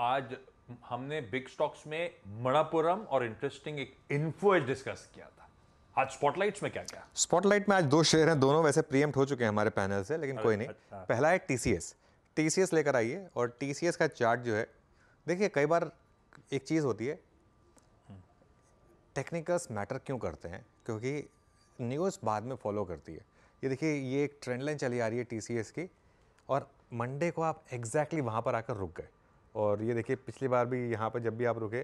आज हमने big stocks में मणपुरम और इंटरेस्टिंग एक इन्फो डिस्कस किया था आज स्पॉटलाइट्स में क्या क्या स्पॉटलाइट में आज दो शेयर हैं दोनों वैसे प्रीएम्प्ट हो चुके हैं हमारे पैनल से लेकिन कोई नहीं अच्छा। पहला है टीसीएस टीसीएस लेकर आइए और टीसीएस का चार्ट जो है देखिए कई बार एक चीज़ होती है टेक्निकल्स मैटर क्यों करते हैं क्योंकि न्यूज़ बाद में फॉलो करती है ये देखिए ये एक ट्रेंड लाइन चली आ रही है टीसीएस की और मंडे को आप एग्जैक्टली exactly वहाँ पर आकर रुक गए और ये देखिए पिछली बार भी यहाँ पर जब भी आप रुके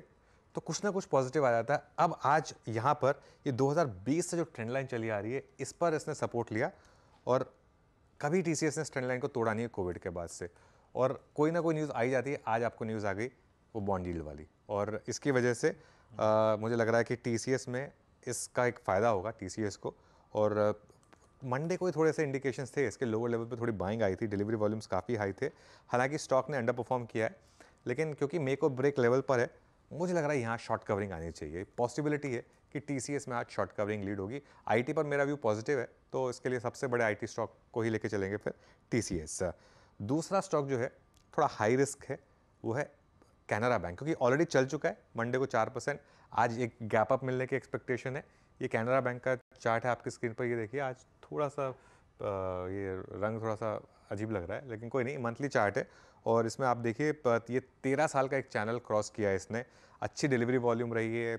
तो कुछ ना कुछ पॉजिटिव आ जाता है अब आज यहाँ पर ये 2020 से जो ट्रेंड लाइन चली आ रही है इस पर इसने सपोर्ट लिया और कभी टी ने इस ट्रेंड लाइन को तोड़ा नहीं है कोविड के बाद से और कोई ना कोई न्यूज़ आई जाती है आज आपको न्यूज़ आ गई वो बॉन्ड डील वाली और इसकी वजह से आ, हम्म। मुझे लग रहा है कि टी में इसका एक फ़ायदा होगा टी को और मंडे को थोड़े से इंडिकेशन थे इसके लोअर लेवल पर थोड़ी बाइंग आई थी डिलीवरी वॉल्यूम्स काफ़ी हाई थे हालांकि स्टॉक ने अंडर परफॉर्म किया है लेकिन क्योंकि मेक और ब्रेक लेवल पर है मुझे लग रहा है यहाँ शॉर्ट कवरिंग आनी चाहिए पॉसिबिलिटी है कि टी में आज शॉर्ट कवरिंग लीड होगी आई पर मेरा व्यू पॉजिटिव है तो इसके लिए सबसे बड़े आई स्टॉक को ही लेके चलेंगे फिर टी दूसरा स्टॉक जो है थोड़ा हाई रिस्क है वो है कैनरा बैंक क्योंकि ऑलरेडी चल चुका है मंडे को चार परसेंट आज एक गैप अप मिलने की एक्सपेक्टेशन है ये कैनरा बैंक का चार्ट है आपकी स्क्रीन पर ये देखिए आज थोड़ा सा ये रंग थोड़ा सा अजीब लग रहा है लेकिन कोई नहीं मंथली चार्ट है और इसमें आप देखिए ये तेरह साल का एक चैनल क्रॉस किया है इसने अच्छी डिलीवरी वॉल्यूम रही है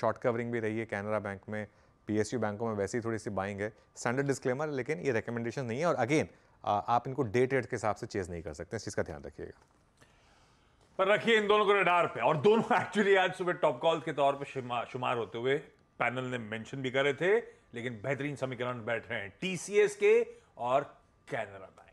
शॉर्ट कवरिंग भी रही है कैनरा बैंक में यू बैंकों में वैसे ही थोड़ी सी बाइंग है स्टैंडर्ड डिस्क्लेमर लेकिन ये रिकमेंडेशन नहीं है और अगेन आप इनको डे ट्रेड के हिसाब से चेज नहीं कर सकते इस चीज़ का ध्यान रखिएगा पर रखिए इन दोनों को रडार पे और दोनों एक्चुअली आज सुबह टॉप कॉल के तौर पर शुमार, होते हुए पैनल ने मेंशन भी करे थे लेकिन बेहतरीन समीकरण बैठ रहे हैं टीसीएस के और कैनरा बैंक